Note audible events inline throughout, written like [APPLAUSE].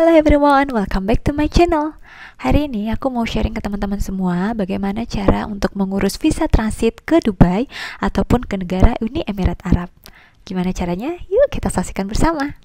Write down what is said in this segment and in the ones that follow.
Hello everyone, welcome back to my channel. Hari ini aku mau sharing ke teman-teman semua bagaimana cara untuk mengurus visa transit ke Dubai ataupun ke negara Uni Emirat Arab. Gimana caranya? Yuk kita saksikan bersama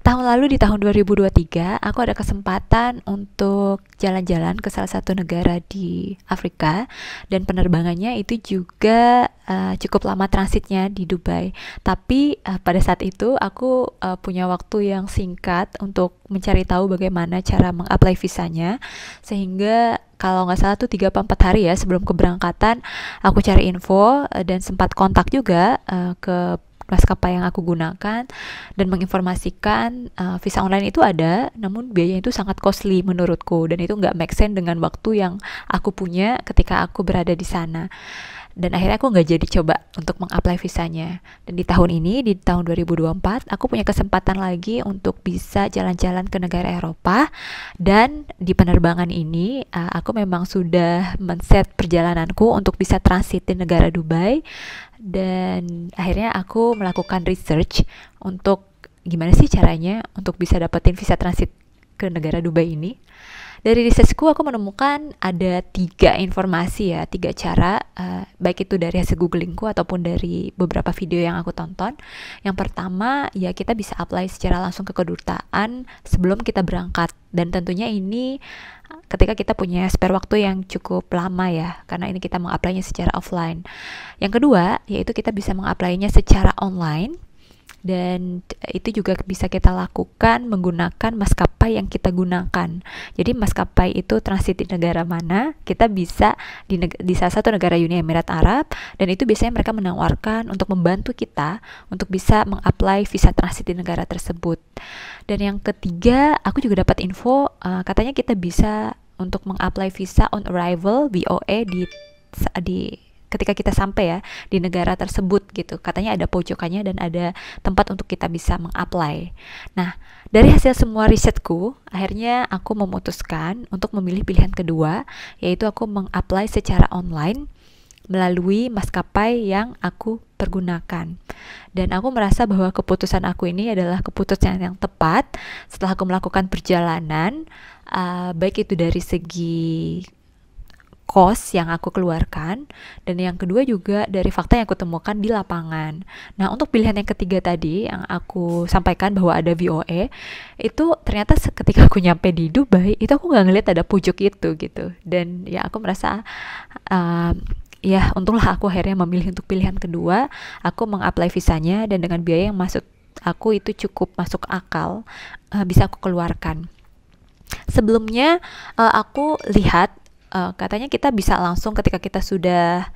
tahun lalu di tahun 2023 aku ada kesempatan untuk jalan-jalan ke salah satu negara di Afrika dan penerbangannya itu juga uh, cukup lama transitnya di Dubai. Tapi uh, pada saat itu aku uh, punya waktu yang singkat untuk mencari tahu bagaimana cara mengapply visanya sehingga kalau nggak salah tuh 3 4 hari ya sebelum keberangkatan aku cari info uh, dan sempat kontak juga uh, ke maskapai yang aku gunakan dan menginformasikan uh, visa online itu ada, namun biayanya itu sangat costly menurutku dan itu nggak make sense dengan waktu yang aku punya ketika aku berada di sana dan akhirnya aku nggak jadi coba untuk mengapply visanya dan di tahun ini di tahun 2024 aku punya kesempatan lagi untuk bisa jalan-jalan ke negara Eropa dan di penerbangan ini eh, aku memang sudah men-set perjalananku untuk bisa transit di negara Dubai dan akhirnya aku melakukan research untuk gimana sih caranya untuk bisa dapetin visa transit ke negara Dubai ini dari risetku aku menemukan ada tiga informasi ya, tiga cara, uh, baik itu dari hasil googlingku ataupun dari beberapa video yang aku tonton. Yang pertama ya kita bisa apply secara langsung ke kedutaan sebelum kita berangkat dan tentunya ini ketika kita punya spare waktu yang cukup lama ya karena ini kita mengaplainya secara offline. Yang kedua yaitu kita bisa mengaplainya secara online dan eh, itu juga bisa kita lakukan menggunakan maskapai yang kita gunakan. Jadi maskapai itu transit di negara mana, kita bisa di, di salah satu negara Uni Emirat Arab dan itu biasanya mereka menawarkan untuk membantu kita untuk bisa mengapply visa transit di negara tersebut. Dan yang ketiga, aku juga dapat info uh, katanya kita bisa untuk mengapply visa on arrival (VOA) e, di di ketika kita sampai ya di negara tersebut gitu. Katanya ada pojokannya dan ada tempat untuk kita bisa mengapply. Nah, dari hasil semua risetku, akhirnya aku memutuskan untuk memilih pilihan kedua, yaitu aku mengapply secara online melalui maskapai yang aku pergunakan. Dan aku merasa bahwa keputusan aku ini adalah keputusan yang tepat setelah aku melakukan perjalanan, uh, baik itu dari segi kos yang aku keluarkan dan yang kedua juga dari fakta yang aku temukan di lapangan. Nah, untuk pilihan yang ketiga tadi yang aku sampaikan bahwa ada VOA e, itu ternyata ketika aku nyampe di Dubai itu aku nggak ngeliat ada pucuk itu gitu dan ya aku merasa uh, ya untunglah aku akhirnya memilih untuk pilihan kedua aku mengapply visanya dan dengan biaya yang masuk aku itu cukup masuk akal uh, bisa aku keluarkan sebelumnya uh, aku lihat uh, katanya kita bisa langsung ketika kita sudah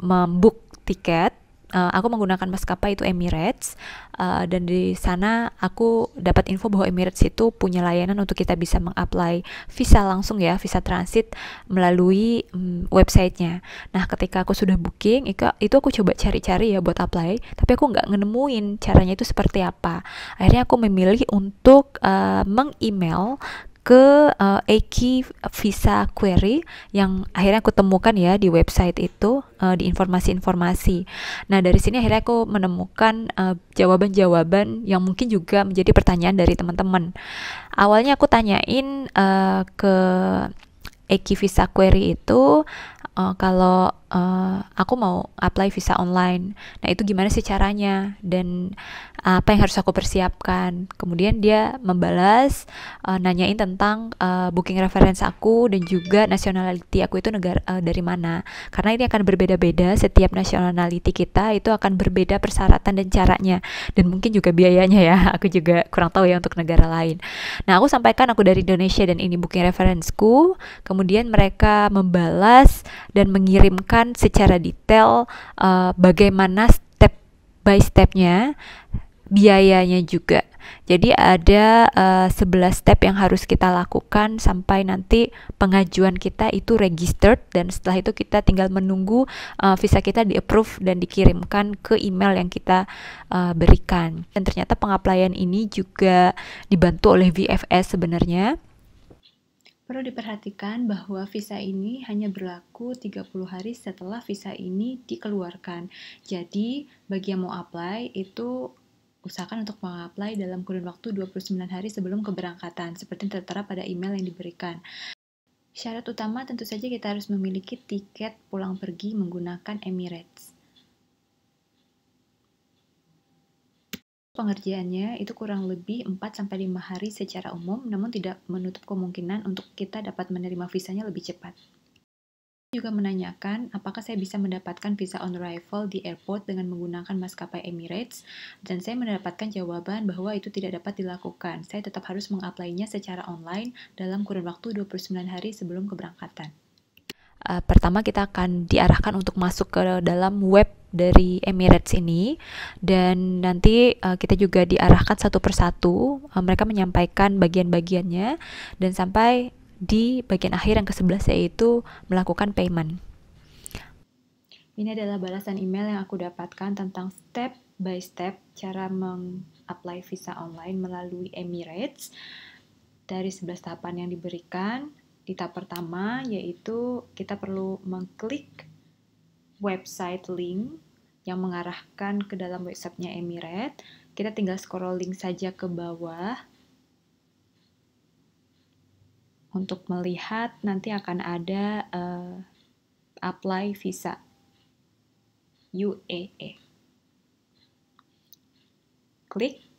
membuk tiket uh, aku menggunakan maskapai itu Emirates uh, dan di sana aku dapat info bahwa Emirates itu punya layanan untuk kita bisa mengapply visa langsung ya visa transit melalui um, websitenya. Nah ketika aku sudah booking itu aku coba cari-cari ya buat apply tapi aku nggak nemuin caranya itu seperti apa. Akhirnya aku memilih untuk uh, meng-email ke uh, Eki Visa Query yang akhirnya aku temukan ya di website itu uh, di informasi-informasi. Nah dari sini akhirnya aku menemukan eh, jawaban-jawaban uh, yang mungkin juga menjadi pertanyaan dari teman-teman. Awalnya aku tanyain uh, ke Eki Visa Query itu uh, kalau uh, aku mau apply visa online. Nah, itu gimana sih caranya dan eh, apa yang harus aku persiapkan? Kemudian dia membalas uh, nanyain tentang uh, booking reference aku dan juga nationality aku itu negara uh, dari mana. Karena ini akan berbeda-beda setiap nationality kita itu akan berbeda persyaratan dan caranya dan mungkin juga biayanya ya. [LAUGHS] Aku juga kurang tahu ya untuk negara lain. Nah, aku sampaikan aku dari Indonesia dan ini booking referenceku. Kemudian mereka membalas dan mengirimkan menjelaskan secara detail uh, bagaimana step by stepnya, biayanya juga. Jadi ada uh, eh, 11 step yang harus kita lakukan sampai nanti pengajuan kita itu registered dan setelah itu kita tinggal menunggu uh, visa kita di approve dan dikirimkan ke email yang kita uh, berikan. Dan ternyata pengaplayan ini juga dibantu oleh VFS sebenarnya Perlu diperhatikan bahwa visa ini hanya berlaku 30 hari setelah visa ini dikeluarkan. Jadi, bagi yang mau apply itu usahakan untuk mengapply dalam kurun waktu 29 hari sebelum keberangkatan, seperti tertera pada email yang diberikan. Syarat utama tentu saja kita harus memiliki tiket pulang pergi menggunakan Emirates. Pengerjaannya itu kurang lebih 4-5 hari secara umum, namun tidak menutup kemungkinan untuk kita dapat menerima visanya lebih cepat. Juga menanyakan apakah saya bisa mendapatkan visa on arrival di airport dengan menggunakan maskapai Emirates, dan saya mendapatkan jawaban bahwa itu tidak dapat dilakukan. Saya tetap harus mengaplainya secara online dalam kurun waktu 29 hari sebelum keberangkatan. Uh, pertama kita akan diarahkan untuk masuk ke dalam web dari Emirates ini dan nanti uh, kita juga diarahkan satu persatu uh, mereka menyampaikan bagian-bagiannya dan sampai di bagian akhir yang ke-11 yaitu melakukan payment. Ini adalah balasan email yang aku dapatkan tentang step by step cara meng-apply visa online melalui Emirates dari 11 tahapan yang diberikan. Di tahap pertama yaitu kita perlu mengklik website link yang mengarahkan ke dalam websitenya Emirates. Kita tinggal scrolling saja ke bawah untuk melihat nanti akan ada uh, apply visa UAE. E. Klik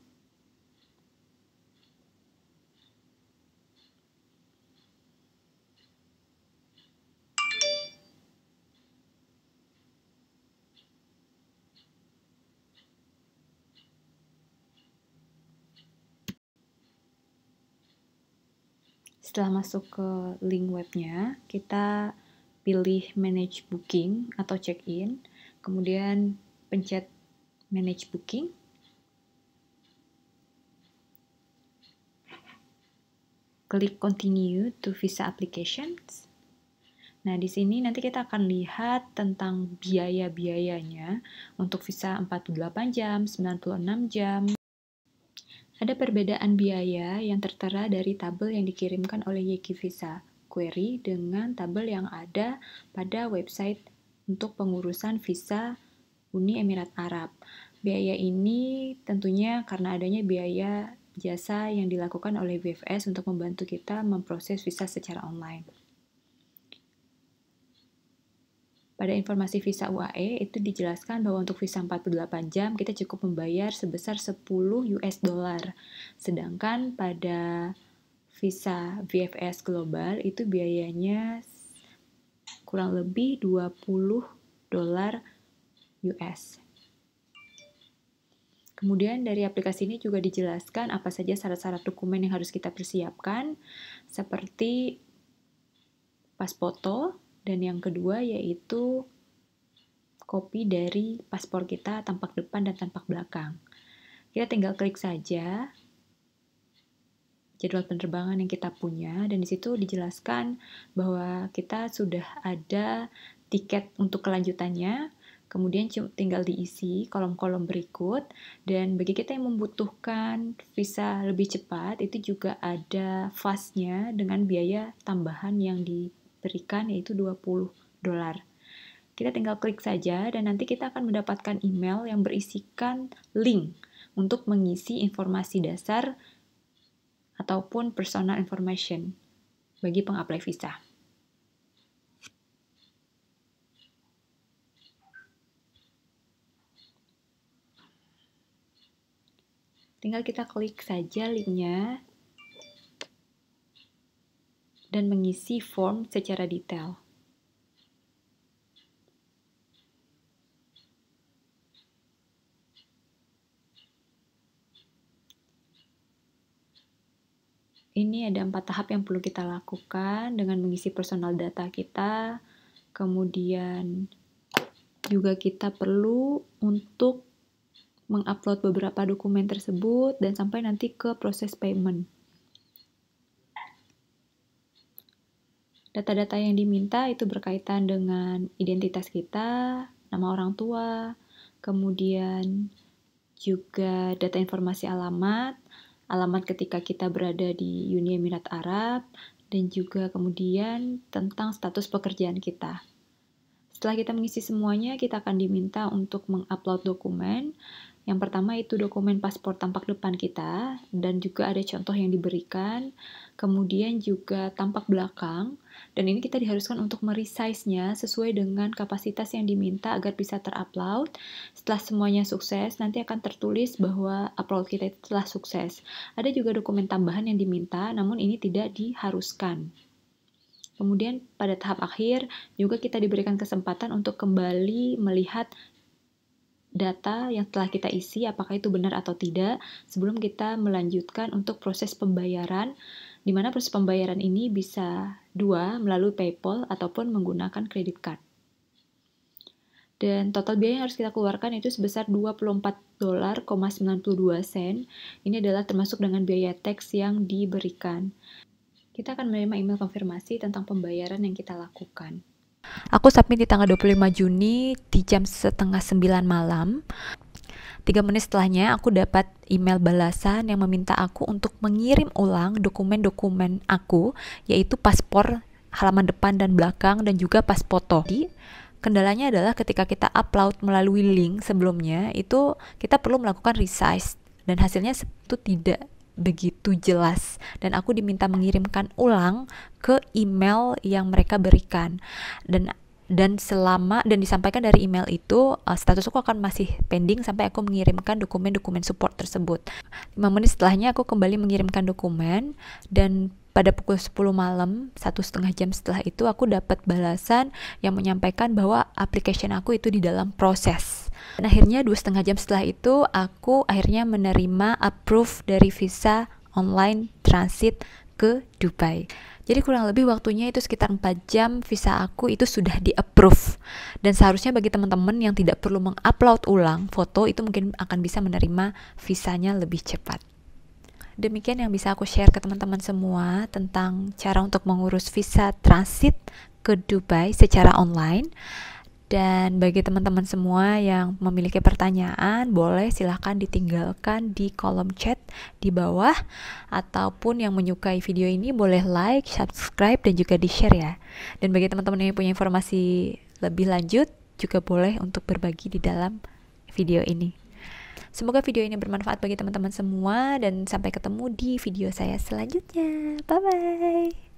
Setelah masuk ke link webnya, kita pilih manage booking atau check-in, kemudian pencet manage booking. Klik continue to visa applications. Nah, di sini nanti kita akan lihat tentang biaya-biayanya untuk visa 48 jam, 96 jam, ada perbedaan biaya yang tertera dari tabel yang dikirimkan oleh Yeki Visa Query dengan tabel yang ada pada website untuk pengurusan visa Uni Emirat Arab. Biaya ini tentunya karena adanya biaya jasa yang dilakukan oleh BFS untuk membantu kita memproses visa secara online. Pada informasi visa UAE itu dijelaskan bahwa untuk visa 48 jam kita cukup membayar sebesar 10 US dollar. Sedangkan pada visa VFS global itu biayanya kurang lebih 20 dolar US. Kemudian dari aplikasi ini juga dijelaskan apa saja syarat-syarat dokumen yang harus kita persiapkan seperti pas foto, dan yang kedua yaitu kopi dari paspor kita tampak depan dan tampak belakang. Kita tinggal klik saja jadwal penerbangan yang kita punya dan di situ dijelaskan bahwa kita sudah ada tiket untuk kelanjutannya. Kemudian tinggal diisi kolom-kolom berikut dan bagi kita yang membutuhkan visa lebih cepat itu juga ada fastnya dengan biaya tambahan yang di berikan yaitu 20 dolar. Kita tinggal klik saja dan nanti kita akan mendapatkan email yang berisikan link untuk mengisi informasi dasar ataupun personal information bagi pengaplai visa. Tinggal kita klik saja linknya dan mengisi form secara detail. Ini ada empat tahap yang perlu kita lakukan dengan mengisi personal data kita, kemudian juga kita perlu untuk mengupload beberapa dokumen tersebut dan sampai nanti ke proses payment. Data-data yang diminta itu berkaitan dengan identitas kita, nama orang tua, kemudian juga data informasi alamat, alamat ketika kita berada di Uni Emirat Arab, dan juga kemudian tentang status pekerjaan kita. Setelah kita mengisi semuanya, kita akan diminta untuk mengupload dokumen yang pertama itu dokumen paspor tampak depan kita dan juga ada contoh yang diberikan, kemudian juga tampak belakang dan ini kita diharuskan untuk meresize-nya sesuai dengan kapasitas yang diminta agar bisa terupload. Setelah semuanya sukses, nanti akan tertulis bahwa upload kita itu telah sukses. Ada juga dokumen tambahan yang diminta, namun ini tidak diharuskan. Kemudian pada tahap akhir juga kita diberikan kesempatan untuk kembali melihat data yang telah kita isi apakah itu benar atau tidak sebelum kita melanjutkan untuk proses pembayaran di mana proses pembayaran ini bisa dua melalui PayPal ataupun menggunakan kredit card. Dan total biaya yang harus kita keluarkan itu sebesar 24 sen. Ini adalah termasuk dengan biaya teks yang diberikan. Kita akan menerima email konfirmasi tentang pembayaran yang kita lakukan. Aku submit di tanggal 25 Juni di jam setengah 9 malam. Tiga menit setelahnya aku dapat email balasan yang meminta aku untuk mengirim ulang dokumen-dokumen aku, yaitu paspor halaman depan dan belakang dan juga pas foto. Jadi, kendalanya adalah ketika kita upload melalui link sebelumnya itu kita perlu melakukan resize dan hasilnya itu tidak begitu jelas dan aku diminta mengirimkan ulang ke email yang mereka berikan dan dan selama dan disampaikan dari email itu uh, status aku akan masih pending sampai aku mengirimkan dokumen-dokumen support tersebut. 5 menit setelahnya aku kembali mengirimkan dokumen dan pada pukul 10 malam, satu setengah jam setelah itu aku dapat balasan yang menyampaikan bahwa application aku itu di dalam proses dan akhirnya dua setengah jam setelah itu aku akhirnya menerima approve dari visa online transit ke Dubai. Jadi kurang lebih waktunya itu sekitar 4 jam visa aku itu sudah di approve. Dan seharusnya bagi teman-teman yang tidak perlu mengupload ulang foto itu mungkin akan bisa menerima visanya lebih cepat. Demikian yang bisa aku share ke teman-teman semua tentang cara untuk mengurus visa transit ke Dubai secara online. Dan bagi teman-teman semua yang memiliki pertanyaan, boleh silahkan ditinggalkan di kolom chat di bawah. Ataupun yang menyukai video ini boleh like, subscribe, dan juga di-share ya. Dan bagi teman-teman yang punya informasi lebih lanjut, juga boleh untuk berbagi di dalam video ini. Semoga video ini bermanfaat bagi teman-teman semua dan sampai ketemu di video saya selanjutnya. Bye-bye.